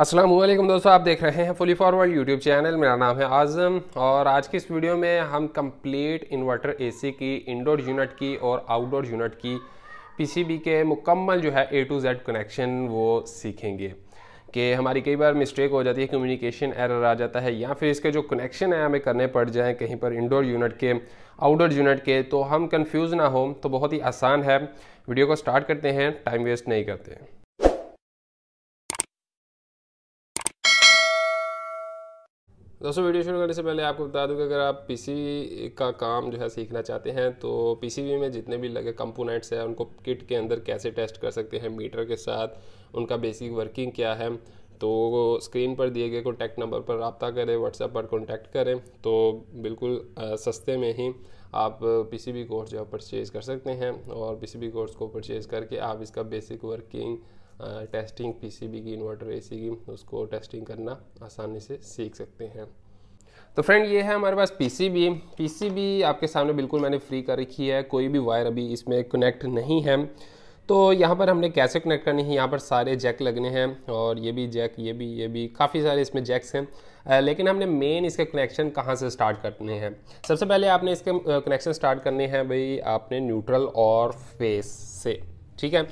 असलम दोस्तों आप देख रहे हैं फुली फॉरवर्ड यूट्यूब चैनल मेरा नाम है आज़म और आज की इस वीडियो में हम कंप्लीट इन्वर्टर एसी की इंडोर यूनिट की और आउटडोर यूनिट की पीसीबी के मुकम्मल जो है ए टू जेड कनेक्शन वो सीखेंगे कि हमारी कई बार मिस्टेक हो जाती है कम्युनिकेशन एरर आ जाता है या फिर इसके जो कनेक्शन है हमें करने पड़ जाएँ कहीं पर इंडोर यूनिट के आउटडोर यूनिट के तो हम कन्फ्यूज़ ना हो तो बहुत ही आसान है वीडियो को स्टार्ट करते हैं टाइम वेस्ट नहीं करते हैं दोस्तों वीडियो शुरू करने से पहले आपको बता दूं कि अगर आप पीसीबी का काम जो है सीखना चाहते हैं तो पीसीबी में जितने भी लगे कंपोनेंट्स हैं उनको किट के अंदर कैसे टेस्ट कर सकते हैं मीटर के साथ उनका बेसिक वर्किंग क्या है तो स्क्रीन पर दिए गए कॉन्टैक्ट नंबर पर रबता करें व्हाट्सएप पर कॉन्टैक्ट करें तो बिल्कुल सस्ते में ही आप पी कोर्स जो है परचेज़ कर सकते हैं और पी कोर्स को परचेज़ करके आप इसका बेसिक वर्किंग टेस्टिंग पीसीबी की इन्वर्टर एसी की उसको टेस्टिंग करना आसानी से सीख सकते हैं तो फ्रेंड ये है हमारे पास पीसीबी पीसीबी आपके सामने बिल्कुल मैंने फ्री कर रखी है कोई भी वायर अभी इसमें कनेक्ट नहीं है तो यहाँ पर हमने कैसे कनेक्ट करनी है यहाँ पर सारे जैक लगने हैं और ये भी जैक ये भी ये भी काफ़ी सारे इसमें जैक्स हैं लेकिन हमने मेन इसके कनेक्शन कहाँ से स्टार्ट करने हैं सबसे पहले आपने इसके कनेक्शन स्टार्ट करने हैं भाई आपने न्यूट्रल और फेस से ठीक है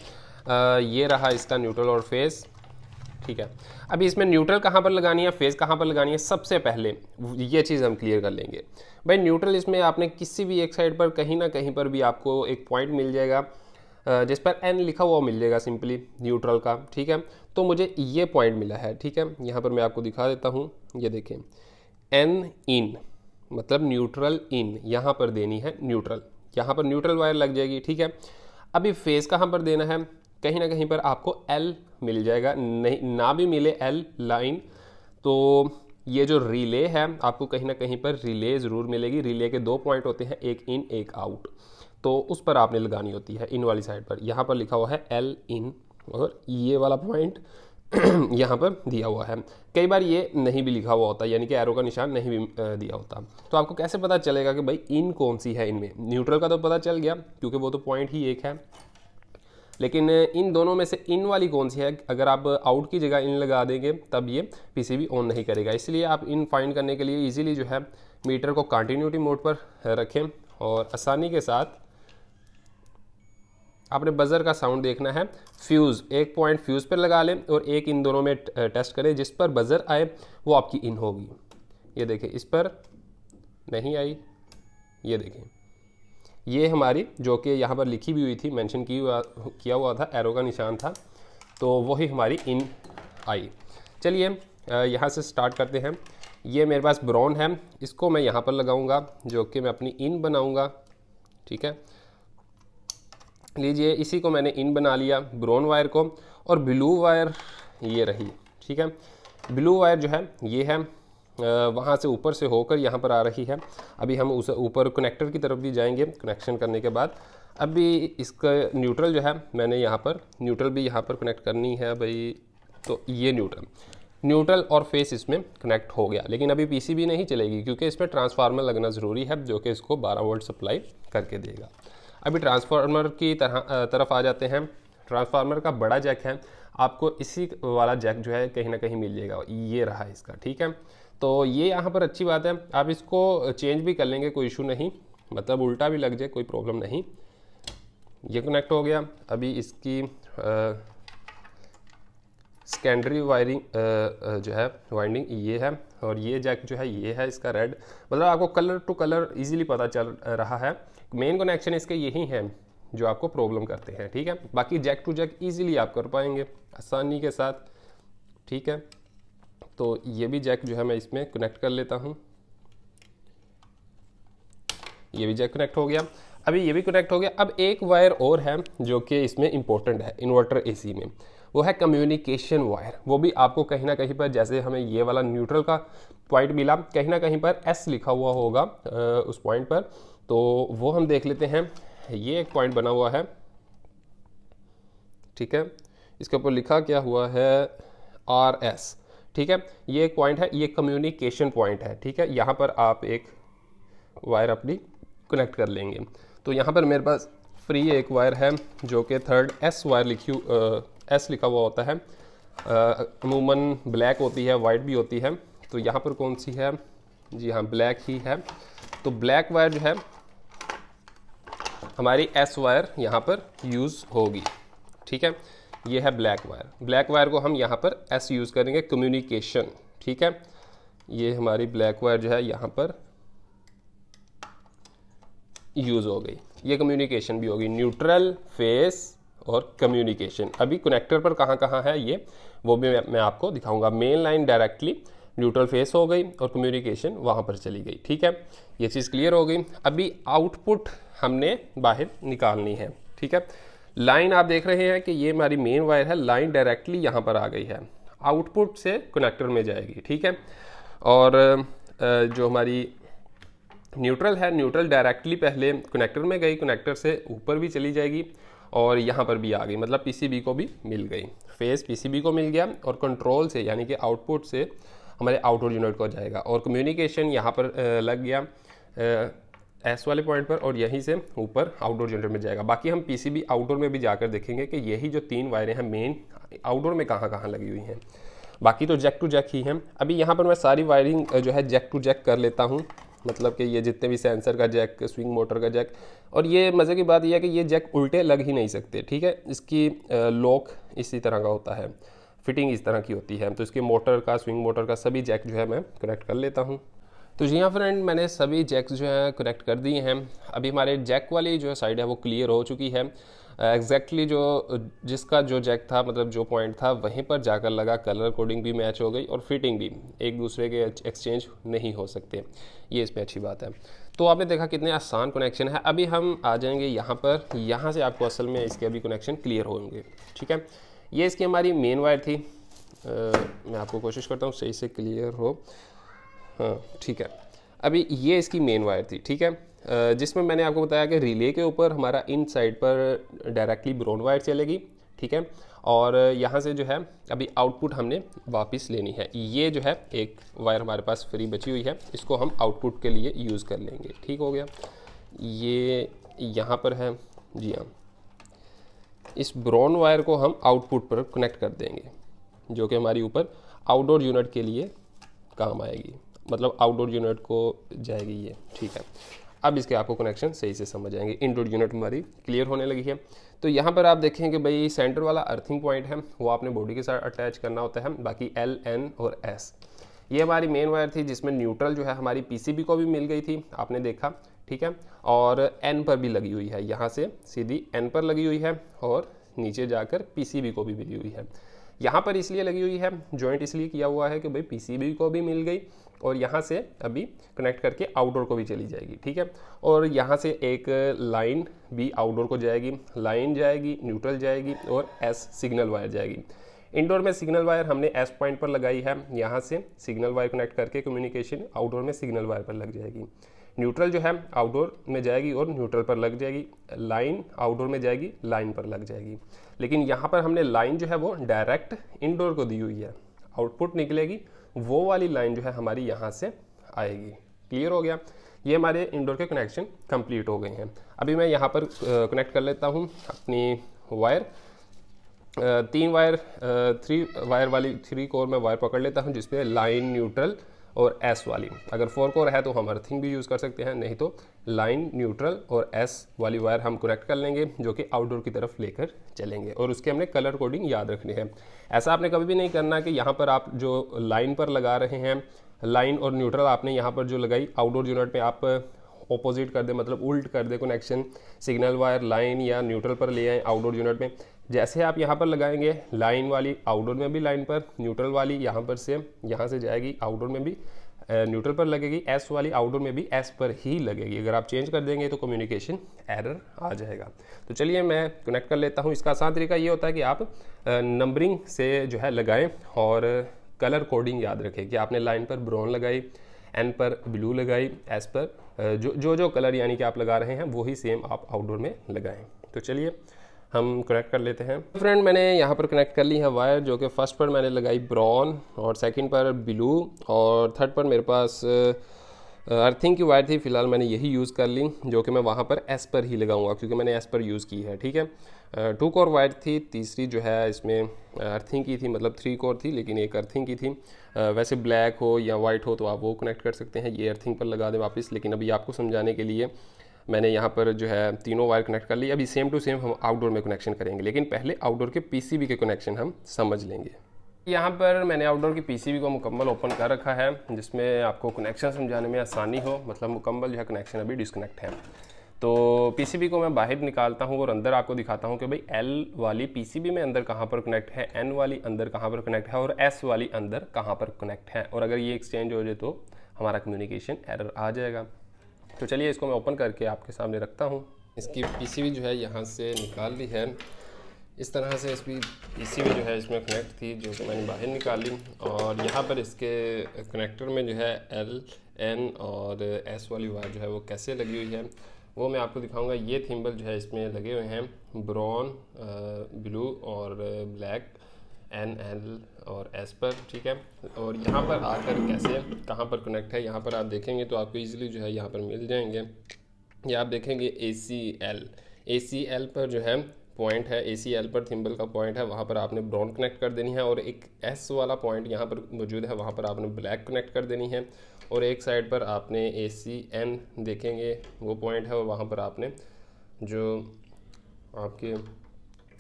ये रहा इसका न्यूट्रल और फेस ठीक है अभी इसमें न्यूट्रल कहाँ पर लगानी है फेस कहाँ पर लगानी है सबसे पहले ये चीज़ हम क्लियर कर लेंगे भाई न्यूट्रल इसमें आपने किसी भी एक साइड पर कहीं ना कहीं पर भी आपको एक पॉइंट मिल जाएगा जिस पर एन लिखा हुआ मिल जाएगा सिंपली न्यूट्रल का ठीक है तो मुझे ये पॉइंट मिला है ठीक है यहाँ पर मैं आपको दिखा देता हूँ ये देखें एन इन मतलब न्यूट्रल इन यहाँ पर देनी है न्यूट्रल यहाँ पर न्यूट्रल वायर लग जाएगी ठीक है अभी फेस कहाँ पर देना है कहीं ना कहीं पर आपको एल मिल जाएगा नहीं ना भी मिले एल लाइन तो ये जो रिले है आपको कहीं ना कहीं पर रिले ज़रूर मिलेगी रिले के दो पॉइंट होते हैं एक इन एक आउट तो उस पर आपने लगानी होती है इन वाली साइड पर यहाँ पर लिखा हुआ है एल इन और ये वाला पॉइंट यहाँ पर दिया हुआ है कई बार ये नहीं भी लिखा हुआ होता यानी कि एरो का निशान नहीं भी दिया होता तो आपको कैसे पता चलेगा कि भाई इन कौन सी है इनमें न्यूट्रल का तो पता चल गया क्योंकि वो तो पॉइंट ही एक है लेकिन इन दोनों में से इन वाली कौन सी है अगर आप आउट की जगह इन लगा देंगे तब ये पीसीबी ऑन नहीं करेगा इसलिए आप इन फाइंड करने के लिए इजीली जो है मीटर को कंटिन्यूटी मोड पर रखें और आसानी के साथ आपने बज़र का साउंड देखना है फ्यूज़ एक पॉइंट फ्यूज़ पर लगा लें और एक इन दोनों में टेस्ट करें जिस पर बज़र आए वो आपकी इन होगी ये देखें इस पर नहीं आई ये देखें ये हमारी जो कि यहाँ पर लिखी भी हुई थी मेंशन की हुआ किया हुआ था एरो का निशान था तो वही हमारी इन आई चलिए यहाँ से स्टार्ट करते हैं ये मेरे पास ब्राउन है इसको मैं यहाँ पर लगाऊंगा जो कि मैं अपनी इन बनाऊंगा ठीक है लीजिए इसी को मैंने इन बना लिया ब्राउन वायर को और ब्लू वायर ये रही ठीक है ब्लू वायर जो है ये है वहाँ से ऊपर से होकर यहाँ पर आ रही है अभी हम उस ऊपर कनेक्टर की तरफ भी जाएंगे कनेक्शन करने के बाद अभी इसका न्यूट्रल जो है मैंने यहाँ पर न्यूट्रल भी यहाँ पर कनेक्ट करनी है भाई तो ये न्यूट्रल न्यूट्रल और फेस इसमें कनेक्ट हो गया लेकिन अभी पीसीबी नहीं चलेगी क्योंकि इसमें ट्रांसफार्मर लगना ज़रूरी है जो कि इसको 12 वोल्ट सप्लाई करके देगा अभी ट्रांसफार्मर की तरह तरफ आ जाते हैं ट्रांसफार्मर का बड़ा जैक है आपको इसी वाला जैक जो है कहीं ना कहीं मिल जाएगा ये रहा इसका ठीक है तो ये यहाँ पर अच्छी बात है आप इसको चेंज भी कर लेंगे कोई इशू नहीं मतलब उल्टा भी लग जाए कोई प्रॉब्लम नहीं ये कनेक्ट हो गया अभी इसकी सेकेंडरी वायरिंग जो है वाइंडिंग ये है और ये जैक जो है ये है इसका रेड मतलब आपको कलर टू कलर इजीली पता चल रहा है मेन कनेक्शन इसके यही है जो आपको प्रॉब्लम करते हैं ठीक है बाकी जैक टू जैक ईजिली आप कर पाएंगे आसानी के साथ ठीक है तो ये भी जैक जो है मैं इसमें कनेक्ट कर लेता हूँ ये भी जैक कनेक्ट हो गया अभी ये भी कनेक्ट हो गया अब एक वायर और है जो कि इसमें इंपॉर्टेंट है इन्वर्टर एसी में वो है कम्युनिकेशन वायर वो भी आपको कहीं ना कहीं पर जैसे हमें ये वाला न्यूट्रल का पॉइंट मिला कहीं ना कहीं पर एस लिखा हुआ होगा उस पॉइंट पर तो वो हम देख लेते हैं ये एक पॉइंट बना हुआ है ठीक है इसके ऊपर लिखा क्या हुआ है आर एस ठीक है ये एक पॉइंट है ये कम्युनिकेशन पॉइंट है ठीक है यहाँ पर आप एक वायर अपनी कनेक्ट कर लेंगे तो यहाँ पर मेरे पास फ्री एक वायर है जो कि थर्ड एस वायर लिखी एस लिखा हुआ होता है अमूमन ब्लैक होती है वाइट भी होती है तो यहाँ पर कौन सी है जी हाँ ब्लैक ही है तो ब्लैक वायर जो है हमारी एस वायर यहाँ पर यूज़ होगी ठीक है ये है ब्लैक वायर ब्लैक वायर को हम यहाँ पर एस यूज़ करेंगे कम्युनिकेशन ठीक है ये हमारी ब्लैक वायर जो है यहाँ पर यूज़ हो गई ये कम्युनिकेशन भी होगी न्यूट्रल फेस और कम्युनिकेशन अभी कनेक्टर पर कहाँ कहाँ है ये वो भी मैं आपको दिखाऊंगा main line directly neutral phase हो गई और कम्युनिकेशन वहाँ पर चली गई ठीक है ये चीज़ क्लियर हो गई अभी आउटपुट हमने बाहर निकालनी है ठीक है लाइन आप देख रहे हैं कि ये हमारी मेन वायर है लाइन डायरेक्टली यहाँ पर आ गई है आउटपुट से कनेक्टर में जाएगी ठीक है और जो हमारी न्यूट्रल है न्यूट्रल डायरेक्टली पहले कनेक्टर में गई कनेक्टर से ऊपर भी चली जाएगी और यहाँ पर भी आ गई मतलब पीसीबी को भी मिल गई फेस पीसीबी को मिल गया और कंट्रोल से यानी कि आउटपुट से हमारे आउटपुट यूनिट को जाएगा और कम्युनिकेशन यहाँ पर लग गया एस वाले पॉइंट पर और यहीं से ऊपर आउटडोर जनरेटर में जाएगा बाकी हम पीसीबी आउटडोर में भी जाकर देखेंगे कि यही जो तीन वायरें हैं मेन आउटडोर में कहाँ कहाँ लगी हुई हैं बाकी तो जैक टू जैक ही हैं अभी यहाँ पर मैं सारी वायरिंग जो है जैक टू जैक कर लेता हूँ मतलब कि ये जितने भी सेंसर का जैक स्विंग मोटर का जैक और ये मज़े की बात यह है कि ये जैक उल्टे लग ही नहीं सकते ठीक है इसकी लॉक इसी तरह का होता है फिटिंग इस तरह की होती है तो इसके मोटर का स्विंग मोटर का सभी जैक जो है मैं कनेक्ट कर लेता हूँ तो जी हाँ फ्रेंड मैंने सभी जैक्स जो हैं कनेक्ट कर दिए हैं अभी हमारे जैक वाली जो साइड है वो क्लियर हो चुकी है एग्जैक्टली uh, exactly जो जिसका जो जैक था मतलब जो पॉइंट था वहीं पर जाकर लगा कलर कोडिंग भी मैच हो गई और फिटिंग भी एक दूसरे के एक्सचेंज नहीं हो सकते ये इसमें अच्छी बात है तो आपने देखा कितने आसान कनेक्शन है अभी हम आ जाएंगे यहाँ पर यहाँ से आपको असल में इसके अभी कनेक्शन क्लियर होंगे ठीक है ये इसकी हमारी मेन वायर थी आ, uh, मैं आपको कोशिश करता हूँ सही से क्लियर हो हाँ ठीक है अभी ये इसकी मेन वायर थी ठीक है जिसमें मैंने आपको बताया कि रिले के ऊपर हमारा इन साइड पर डायरेक्टली ब्रोन वायर चलेगी ठीक है और यहाँ से जो है अभी आउटपुट हमने वापस लेनी है ये जो है एक वायर हमारे पास फ्री बची हुई है इसको हम आउटपुट के लिए यूज़ कर लेंगे ठीक हो गया ये यहाँ पर है जी हाँ इस ब्रॉन वायर को हम आउटपुट पर कनेक्ट कर देंगे जो कि हमारी ऊपर आउटडोर यूनिट के लिए काम आएगी मतलब आउटडोर यूनिट को जाएगी ये ठीक है अब इसके आपको कनेक्शन सही से समझ आएंगे इनडोर यूनिट हमारी क्लियर होने लगी है तो यहाँ पर आप देखें कि भाई सेंटर वाला अर्थिंग पॉइंट है वो आपने बॉडी के साथ अटैच करना होता है बाकी एल एन और एस ये हमारी मेन वायर थी जिसमें न्यूट्रल जो है हमारी पीसीबी को भी मिल गई थी आपने देखा ठीक है और एन पर भी लगी हुई है यहाँ से सीधी एन पर लगी हुई है और नीचे जाकर पीसीबी को भी मिली हुई है यहाँ पर इसलिए लगी हुई है जॉइंट इसलिए किया हुआ है कि भाई पीसीबी को भी मिल गई और यहाँ से अभी कनेक्ट करके आउटडोर को भी चली जाएगी ठीक है और यहाँ से एक लाइन भी आउटडोर को जाएगी लाइन जाएगी न्यूट्रल जाएगी और एस सिग्नल वायर जाएगी इंडोर में सिग्नल वायर हमने एस पॉइंट पर लगाई है यहाँ से सिग्नल वायर कनेक्ट करके कम्युनिकेशन आउटडोर में सिग्नल वायर पर लग जाएगी न्यूट्रल जो है आउटडोर में जाएगी और न्यूट्रल पर लग जाएगी लाइन आउटडोर में जाएगी लाइन पर लग जाएगी लेकिन यहाँ पर हमने लाइन जो है वो डायरेक्ट इनडोर को दी हुई है आउटपुट निकलेगी वो वाली लाइन जो है हमारी यहाँ से आएगी क्लियर हो गया ये हमारे इनडोर के कनेक्शन कंप्लीट हो गए हैं अभी मैं यहाँ पर कनेक्ट कर लेता हूँ अपनी वायर तीन वायर थ्री वायर वाली थ्री कोर में वायर पकड़ लेता हूँ जिसमें लाइन न्यूट्रल और एस वाली अगर फोर कोर है तो हम अर्थिंग भी यूज़ कर सकते हैं नहीं तो लाइन न्यूट्रल और एस वाली वायर हम कनेक्ट कर लेंगे जो कि आउटडोर की तरफ लेकर चलेंगे और उसके हमने कलर कोडिंग याद रखनी है ऐसा आपने कभी भी नहीं करना कि यहाँ पर आप जो लाइन पर लगा रहे हैं लाइन और न्यूट्रल आपने यहाँ पर जो लगाई आउटडोर यूनिट में आप ऑपोजिट कर दे मतलब उल्ट कर दे कनेक्शन सिग्नल वायर लाइन या न्यूट्रल पर ले आए आउटडोर यूनिट में जैसे आप यहाँ पर लगाएंगे लाइन वाली आउटडोर में भी लाइन पर न्यूट्रल वाली यहाँ पर सेम यहाँ से जाएगी आउटडोर में भी न्यूट्रल पर लगेगी एस वाली आउटडोर में भी एस पर ही लगेगी अगर आप चेंज कर देंगे तो कम्युनिकेशन एरर आ जाएगा तो चलिए मैं कनेक्ट कर लेता हूँ इसका आसान तरीका ये होता है कि आप नंबरिंग से जो है लगाएं और कलर कोडिंग याद रखें कि आपने लाइन पर ब्राउन लगाई एन पर ब्लू लगाई एस पर जो जो जो कलर यानी कि आप लगा रहे हैं वही सेम आप आउटडोर में लगाएँ तो चलिए हम कनेक्ट कर लेते हैं फ्रेंड मैंने यहाँ पर कनेक्ट कर ली है वायर जो कि फर्स्ट पर मैंने लगाई ब्राउन और सेकंड पर ब्लू और थर्ड पर मेरे पास अर्थिंग uh, की वायर थी फिलहाल मैंने यही यूज़ कर ली जो कि मैं वहाँ पर एस पर ही लगाऊंगा क्योंकि मैंने एस पर यूज़ की है ठीक है टू कोर वायर थी तीसरी जो है इसमें अर्थिंग uh, की थी मतलब थ्री कोर थी लेकिन एक अर्थिंग की थी uh, वैसे ब्लैक हो या वाइट हो तो आप वो कनेक्ट कर सकते हैं ये अर्थिंग पर लगा दें वापस लेकिन अभी आपको समझाने के लिए मैंने यहाँ पर जो है तीनों वायर कनेक्ट कर ली अभी सेम टू सेम हम आउटडोर में कनेक्शन करेंगे लेकिन पहले आउटडोर के पीसीबी के कनेक्शन हम समझ लेंगे यहाँ पर मैंने आउटडोर की पीसीबी को मुकम्मल ओपन कर रखा है जिसमें आपको कनेक्शन समझाने में आसानी हो मतलब मुकम्मल जो है कनेक्शन अभी डिसकनेक्ट है तो पीसीबी को मैं बाहर निकालता हूँ और अंदर आपको दिखाता हूँ कि भाई एल वाली पीसीबी में अंदर कहाँ पर कनेक्ट है एन वाली अंदर कहाँ पर कनेक्ट है और एस वाली अंदर कहाँ पर कनेक्ट है और अगर ये एक्सचेंज हो जाए तो हमारा कम्युनिकेशन एरर आ जाएगा तो चलिए इसको मैं ओपन करके आपके सामने रखता हूँ इसकी पीसीबी जो है यहाँ से निकाल ली है इस तरह से इसकी पीसीबी जो है इसमें कनेक्ट थी जो कि मैंने बाहर निकाल ली और यहाँ पर इसके कनेक्टर में जो है एल एन और एस वाली वायर जो है वो कैसे लगी हुई है वो मैं आपको दिखाऊंगा ये थिम्बल जो है इसमें लगे हुए हैं ब्राउन ब्लू uh, और ब्लैक एन एल और एस पर ठीक है और यहाँ पर आकर कैसे कहाँ पर कनेक्ट है यहाँ पर आप देखेंगे तो आपको ईज़िली जो है यहाँ पर मिल जाएंगे या आप देखेंगे ए C L A C L पर जो है पॉइंट है ए सी एल पर थिम्बल का पॉइंट है वहाँ पर आपने ब्राउन कनेक्ट कर देनी है और एक एस वाला पॉइंट यहाँ पर मौजूद है वहाँ पर आपने ब्लैक कनेक्ट कर देनी है और एक साइड पर आपने ए सी एन देखेंगे वो पॉइंट है और वहाँ पर आपने जो आपके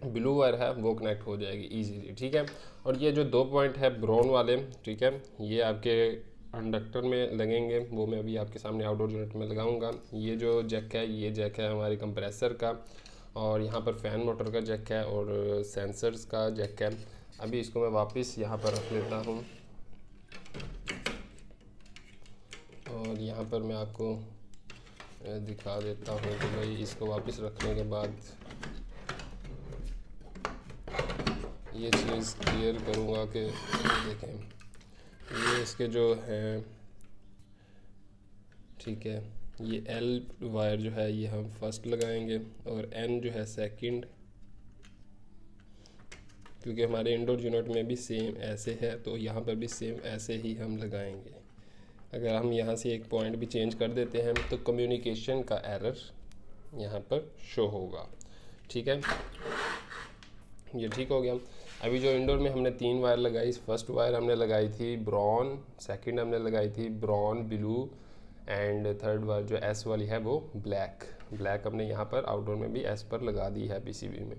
ब्लू वायर है वो कनेक्ट हो जाएगी ईजीली ठीक है और ये जो दो पॉइंट है ब्राउन वाले ठीक है ये आपके कंडक्टर में लगेंगे वो मैं अभी आपके सामने आउटडोर यूनिट में लगाऊंगा ये जो जैक है ये जैक है हमारे कंप्रेसर का और यहाँ पर फ़ैन मोटर का जैक है और सेंसर्स का जैक है अभी इसको मैं वापस यहाँ पर रख लेता हूँ और यहाँ पर मैं आपको दिखा देता हूँ कि भाई इसको वापस रखने के बाद ये चीज़ क्लियर करूँगा कि देखें ये इसके जो हैं ठीक है ये एल वायर जो है ये हम फर्स्ट लगाएंगे और एन जो है सेकंड क्योंकि हमारे इंडोर यूनिट में भी सेम ऐसे है तो यहाँ पर भी सेम ऐसे ही हम लगाएंगे अगर हम यहाँ से एक पॉइंट भी चेंज कर देते हैं तो कम्युनिकेशन का एरर यहाँ पर शो होगा ठीक है ये ठीक हो गया अभी जो इंडोर में हमने तीन वायर लगाई फर्स्ट वायर हमने लगाई थी ब्राउन सेकंड हमने लगाई थी brown blue and third wire जो एस वाली है वो ब्लैक ब्लैक हमने यहाँ पर आउटडोर में भी एस पर लगा दी है पीसीबी में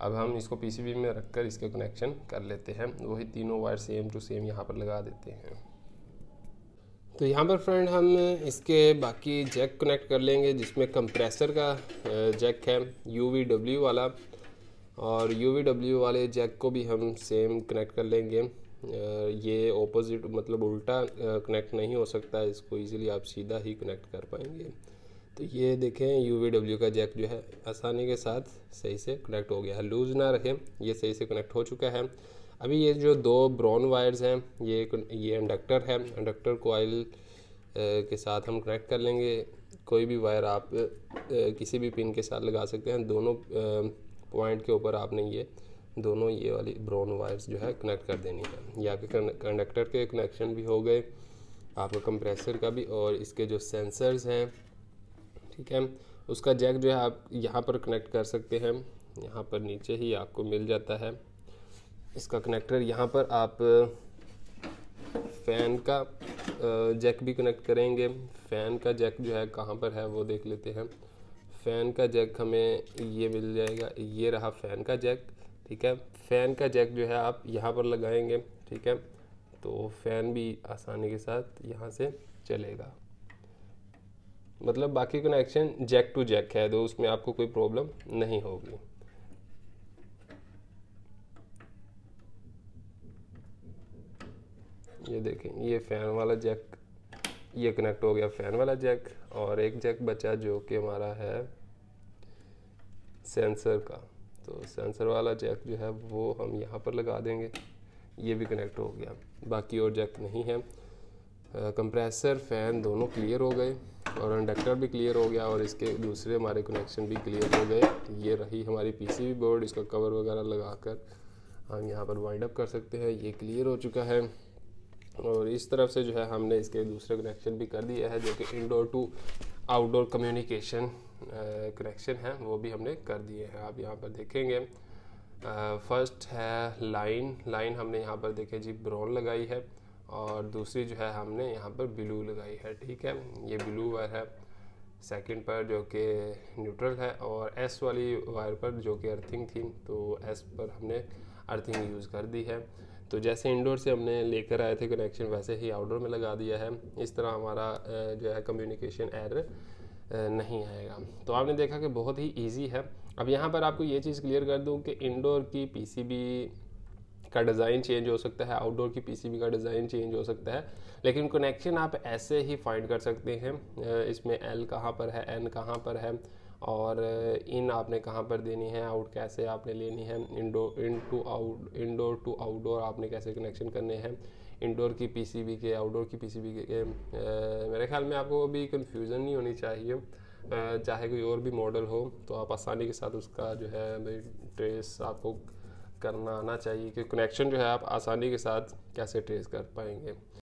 अब हम इसको पीसीबी में रख कर इसके कनेक्शन कर लेते हैं वही तीनों वायर सेम टू सेम यहाँ पर लगा देते हैं तो यहाँ पर फ्रेंड हम इसके बाकी जैक कनेक्ट कर लेंगे जिसमें कंप्रेसर का जैक है यू वाला और यू वाले जैक को भी हम सेम कनेक्ट कर लेंगे ये ऑपोजिट मतलब उल्टा कनेक्ट नहीं हो सकता इसको इजीली आप सीधा ही कनेक्ट कर पाएंगे तो ये देखें यू का जैक जो है आसानी के साथ सही से कनेक्ट हो गया है लूज़ ना रखें ये सही से कनेक्ट हो चुका है अभी ये जो दो ब्राउन वायर्स हैं ये ये इंडक्टर है इंडक्टर कोयल के साथ हम कनेक्ट कर लेंगे कोई भी वायर आप किसी भी पिन के साथ लगा सकते हैं दोनों पॉइंट के ऊपर आपने ये दोनों ये वाली ब्रोन वायर्स जो है कनेक्ट कर देनी है ये आपके कंडक्टर के कनेक्शन भी हो गए आपका कंप्रेसर का भी और इसके जो सेंसर्स हैं ठीक है उसका जैक जो है आप यहाँ पर कनेक्ट कर सकते हैं यहाँ पर नीचे ही आपको मिल जाता है इसका कनेक्टर यहाँ पर आप फ़ैन का जैक भी कनेक्ट करेंगे फ़ैन का जैक जो है कहाँ पर है वो देख लेते हैं फ़ैन का जैक हमें ये मिल जाएगा ये रहा फ़ैन का जैक ठीक है फ़ैन का जैक जो है आप यहाँ पर लगाएंगे ठीक है तो फ़ैन भी आसानी के साथ यहाँ से चलेगा मतलब बाकी कनेक्शन जैक टू जैक है तो उसमें आपको कोई प्रॉब्लम नहीं होगी ये देखें ये फ़ैन वाला जैक ये कनेक्ट हो गया फ़ैन वाला जैक और एक जैक बचा जो कि हमारा है सेंसर का तो सेंसर वाला जैक जो है वो हम यहाँ पर लगा देंगे ये भी कनेक्ट हो गया बाकी और जैक नहीं है कंप्रेसर फ़ैन दोनों क्लियर हो गए और इंडक्टर भी क्लियर हो गया और इसके दूसरे हमारे कनेक्शन भी क्लियर हो गए ये रही हमारी पीसीबी बोर्ड इसका कवर वगैरह लगाकर हम यहाँ पर वाइंड अप कर सकते हैं ये क्लियर हो चुका है और इस तरफ से जो है हमने इसके दूसरे कनेक्शन भी कर दिया है जो कि indoor to outdoor communication connection हैं वो भी हमने कर दिए हैं आप यहाँ पर देखेंगे फर्स्ट uh, है लाइन लाइन हमने यहाँ पर देखे जी ब्राउन लगाई है और दूसरी जो है हमने यहाँ पर ब्लू लगाई है ठीक है ये ब्लू वायर है सेकंड पर जो कि न्यूट्रल है और एस वाली वायर पर जो कि अर्थिंग थी तो एस पर हमने अर्थिंग यूज़ कर दी है तो जैसे इंडोर से हमने लेकर आए थे कनेक्शन वैसे ही आउटडोर में लगा दिया है इस तरह हमारा जो है कम्युनिकेशन एरर नहीं आएगा तो आपने देखा कि बहुत ही इजी है अब यहाँ पर आपको ये चीज़ क्लियर कर दूँ कि इंडोर की पी का डिज़ाइन चेंज हो सकता है आउटडोर की पीसीबी का डिज़ाइन चेंज हो सकता है लेकिन कनेक्शन आप ऐसे ही फाइंड कर सकते हैं इसमें एल कहाँ पर है एन कहाँ पर है और इन आपने कहाँ पर देनी है आउट कैसे आपने लेनी है indoor in to out indoor to outdoor आपने कैसे कनेक्शन करने हैं इंडोर की पीसीबी के आउटडोर की पीसीबी के, के आ, मेरे ख्याल में आपको अभी कन्फ्यूज़न नहीं होनी चाहिए चाहे कोई और भी मॉडल हो तो आप आसानी के साथ उसका जो है भाई ट्रेस आपको करना आना चाहिए कि कनेक्शन जो है आप आसानी के साथ कैसे ट्रेस कर पाएंगे